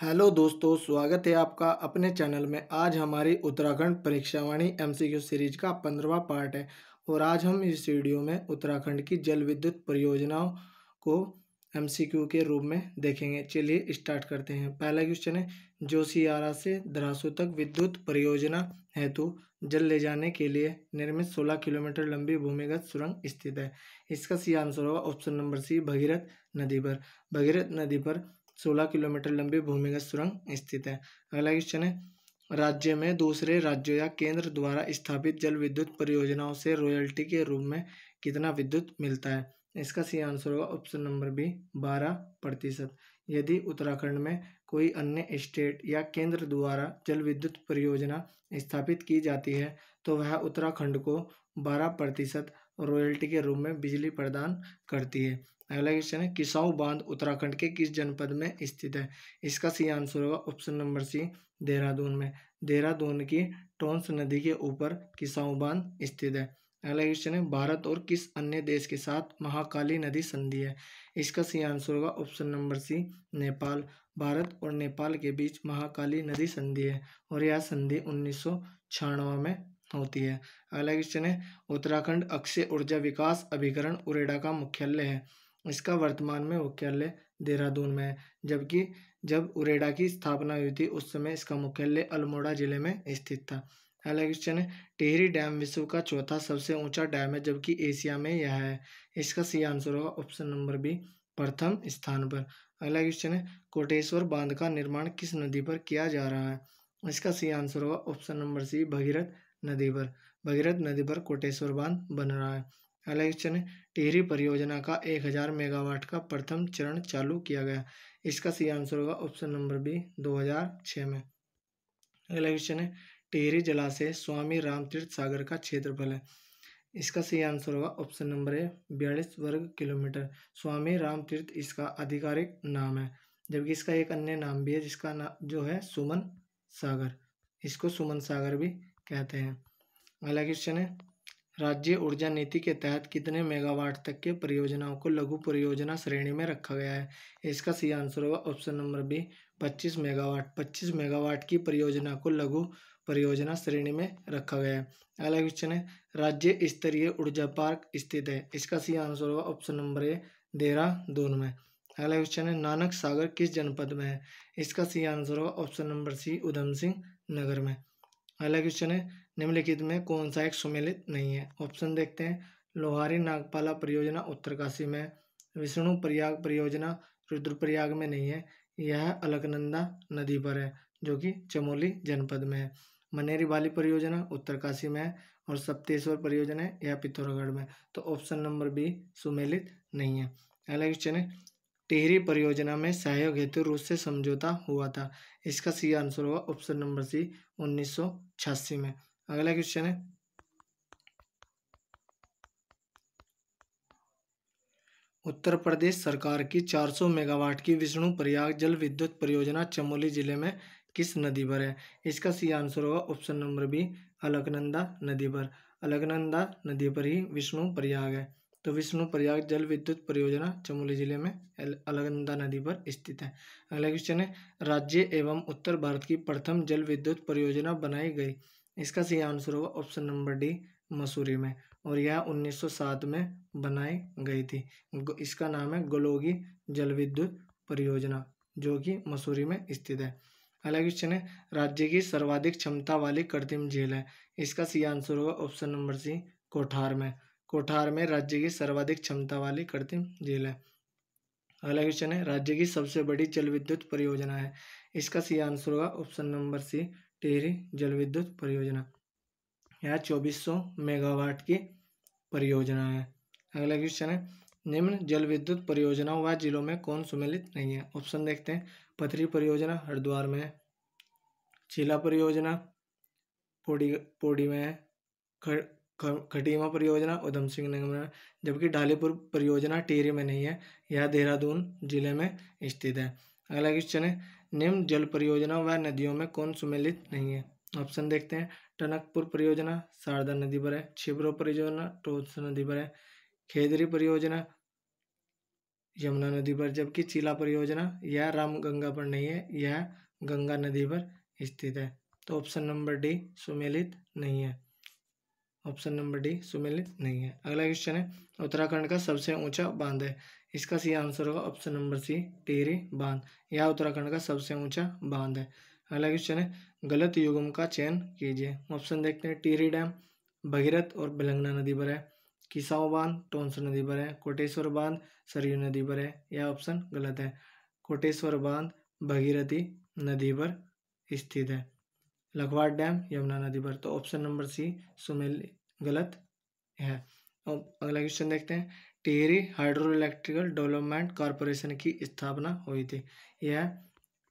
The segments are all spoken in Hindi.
हेलो दोस्तों स्वागत है आपका अपने चैनल में आज हमारी उत्तराखंड परीक्षावाणी एमसीक्यू सीरीज का पंद्रवा पार्ट है और आज हम इस वीडियो में उत्तराखंड की जल विद्युत परियोजनाओं को एमसीक्यू के रूप में देखेंगे चलिए स्टार्ट करते हैं पहला क्वेश्चन है जोशियारा से धरासू तक विद्युत परियोजना हेतु जल ले जाने के लिए निर्मित 16 किलोमीटर लंबी भूमिगत सुरंग स्थित है इसका सी आंसर होगा ऑप्शन नंबर सी भगीरथ नदी पर भगीरथ नदी पर सोलह किलोमीटर लंबी भूमिगत सुरंग स्थित है अगला क्वेश्चन है राज्य में दूसरे राज्यों या केंद्र द्वारा स्थापित जल विद्युत परियोजनाओं से रॉयल्टी के रूप में कितना विद्युत मिलता है इसका सही आंसर होगा ऑप्शन नंबर बी बारह प्रतिशत यदि उत्तराखंड में कोई अन्य स्टेट या केंद्र द्वारा जल विद्युत परियोजना स्थापित की जाती है तो वह उत्तराखंड को बारह प्रतिशत रॉयल्टी के रूप में बिजली प्रदान करती है अगला क्वेश्चन है किसाऊ बांध उत्तराखंड के किस जनपद में स्थित है इसका सही आंसर होगा ऑप्शन नंबर सी देहरादून में देहरादून की टोंस नदी के ऊपर किसाऊ बांध स्थित है अगला क्वेश्चन है भारत और किस अन्य देश के साथ महाकाली नदी संधि है इसका सही आंसर होगा option number C Nepal Bharat और नेपाल के बीच महाकाली नदी संधि है और यह संधि उन्नीस में होती है अगला क्वेश्चन है उत्तराखंड अक्षय ऊर्जा विकास अभिकरण उरेडा का मुख्यालय है इसका वर्तमान में मुख्यालय देहरादून में है जबकि जब उरेडा की स्थापना हुई थी उस समय इसका मुख्यालय अल्मोड़ा जिले में स्थित था अगला क्वेश्चन है टिहरी डैम विश्व का चौथा सबसे ऊंचा डैम है जबकि एशिया में यह है इसका सही आंसर होगा ऑप्शन नंबर बी प्रथम स्थान पर अगला क्वेश्चन है कोटेश्वर बांध का निर्माण किस नदी पर किया जा रहा है इसका सही आंसर होगा ऑप्शन नंबर सी भगीरथ नदी पर भगीरथ नदी पर कोटेश्वर बांध बन रहा है अलेक्शन टिहरी परियोजना का 1000 मेगावाट का प्रथम चरण चालू किया गया इसका सही आंसर होगा ऑप्शन नंबर बी 2006 में अगला क्वेश्चन है टिहरी जलाशय स्वामी रामतीर्थ सागर का क्षेत्रफल है इसका सही आंसर होगा ऑप्शन नंबर ए बयालीस वर्ग किलोमीटर स्वामी रामतीर्थ इसका आधिकारिक नाम है जबकि इसका एक अन्य नाम भी है जिसका नाम जो है सुमन सागर इसको सुमन सागर भी कहते हैं अगला क्वेश्चन है राज्य ऊर्जा नीति के तहत कितने मेगावाट तक के परियोजनाओं को लघु परियोजना श्रेणी में रखा गया है इसका सही आंसर होगा option number B 25 megawatt 25 megawatt की परियोजना को लघु परियोजना श्रेणी में रखा गया है अगला क्वेश्चन है राज्य स्तरीय ऊर्जा पार्क स्थित है इसका सही आंसर होगा ऑप्शन नंबर ए देहरादून में अगला क्वेश्चन है नानक सागर किस जनपद में है इसका सही आंसर होगा option number C Udham Singh Nagar में अगला क्वेश्चन है निम्नलिखित में कौन सा एक सुमेलित नहीं है ऑप्शन देखते हैं लोहारी नागपाला परियोजना उत्तरकाशी में विष्णु प्रयाग परियोजना रुद्रप्रयाग में नहीं है यह अलकनंदा नदी पर है जो कि चमोली जनपद में है मनेरी वाली परियोजना उत्तरकाशी में है और सप्तेश्वर परियोजना है यह पिथौरागढ़ में तो ऑप्शन नंबर बी सुमेलित नहीं है अगला क्वेश्चन है टिहरी परियोजना में सहयोग हेतु रूस से समझौता हुआ था इसका सी आंसर होगा ऑप्शन नंबर सी उन्नीस में अगला क्वेश्चन है उत्तर प्रदेश सरकार की 400 मेगावाट की विष्णु प्रयाग जल विद्युत परियोजना चमोली जिले में किस नदी पर है इसका सी आंसर होगा ऑप्शन नंबर बी अलकनंदा नदी पर अलकनंदा नदी पर ही विष्णु प्रयाग है तो विष्णु प्रयाग जल विद्युत परियोजना चमोली जिले में अलगंदा नदी पर स्थित है अगला क्वेश्चन है राज्य एवं उत्तर भारत की प्रथम जल विद्युत परियोजना बनाई गई इसका सही आंसर होगा ऑप्शन नंबर डी मसूरी में और यह 1907 में बनाई गई थी इसका नाम है गोलोगी जल विद्युत परियोजना जो कि मसूरी में स्थित है अगला क्वेश्चन है राज्य की सर्वाधिक क्षमता वाली कृत्रिम झील है इसका सही आंसर होगा ऑप्शन नंबर सी कोठार में कोठार में राज्य की सर्वाधिक क्षमता वाली कृत्रिम झील है अगला क्वेश्चन है राज्य की सबसे बड़ी जल विद्युत परियोजना है इसका सी आंसर होगा ऑप्शन नंबर सी टिहरी जल विद्युत परियोजना यह 2400 मेगावाट की परियोजना है अगला क्वेश्चन है निम्न जल विद्युत परियोजनाओं व जिलों में कौन सुमेलित नहीं है ऑप्शन देखते हैं पथरी परियोजना हरिद्वार में चीला परियोजना पोड़ी पोड़ी में है खटीमा परियोजना उधम सिंह नगर में जबकि ढालीपुर परियोजना टिहरी में नहीं है यह देहरादून जिले में स्थित है अगला क्वेश्चन है निम्न जल परियोजना व नदियों में कौन सुमेलित नहीं है ऑप्शन देखते हैं टनकपुर परियोजना शारदा नदी पर है छिबरो परियोजना टोस नदी पर है खेदरी परियोजना यमुना नदी पर जबकि चीला परियोजना यह रामगंगा पर नहीं है यह गंगा नदी पर स्थित है तो ऑप्शन नंबर डी सुमेलित नहीं है ऑप्शन नंबर डी सुमेलित नहीं है अगला क्वेश्चन है उत्तराखंड का सबसे ऊंचा बांध है इसका सी आंसर होगा ऑप्शन नंबर सी टेरी बांध यह उत्तराखंड का सबसे ऊंचा बांध है अगला क्वेश्चन है गलत युगम का चयन कीजिए ऑप्शन देखते हैं टिहरी डैम भगीरथ और बेलंगना नदी पर है किसाओ बांध टोंस नदी पर है कोटेश्वर बांध सरयू नदी पर है यह ऑप्शन गलत है कोटेश्वर बांध भगीरथी नदी पर स्थित है लखवाड़ डैम यमुना नदी पर तो ऑप्शन नंबर सी सुमेल गलत है अब अगला क्वेश्चन देखते हैं Tehri hydro electrical development corporation की स्थापना हुई थी यह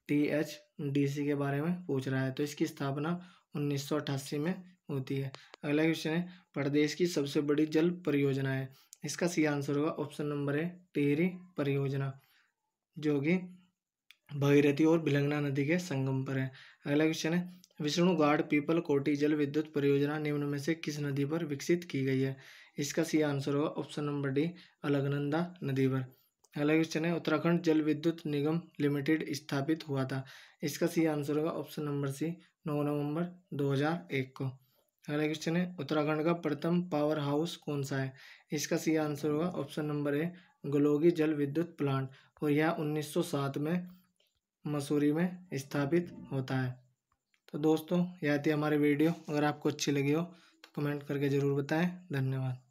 टी एच डी सी के बारे में पूछ रहा है तो इसकी स्थापना उन्नीस में होती है अगला क्वेश्चन है प्रदेश की सबसे बड़ी जल परियोजना है इसका सही आंसर होगा ऑप्शन नंबर है टिहरी परियोजना जो कि भगीरथी और बिलंगना नदी के संगम पर है अगला क्वेश्चन है विष्णुगाढ़ पीपल कोटी जल विद्युत परियोजना निम्न में से किस नदी पर विकसित की गई है इसका सी आंसर होगा ऑप्शन नंबर डी अलगनंदा नदी पर अगला क्वेश्चन है उत्तराखंड जल विद्युत निगम लिमिटेड स्थापित हुआ था इसका सी आंसर होगा ऑप्शन नंबर सी नौ नवंबर 2001 को अगला क्वेश्चन है उत्तराखंड का प्रथम पावर हाउस कौन सा है इसका सी आंसर होगा ऑप्शन नंबर ए गलोगी जल विद्युत प्लांट और यह 1907 में मसूरी में स्थापित होता है तो दोस्तों यह आती है हमारी वीडियो अगर आपको अच्छी लगी हो तो कमेंट करके ज़रूर बताएं धन्यवाद